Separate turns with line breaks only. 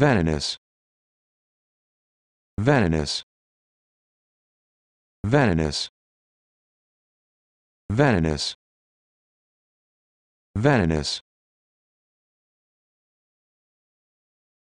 venomous venomous venomous venomous venomous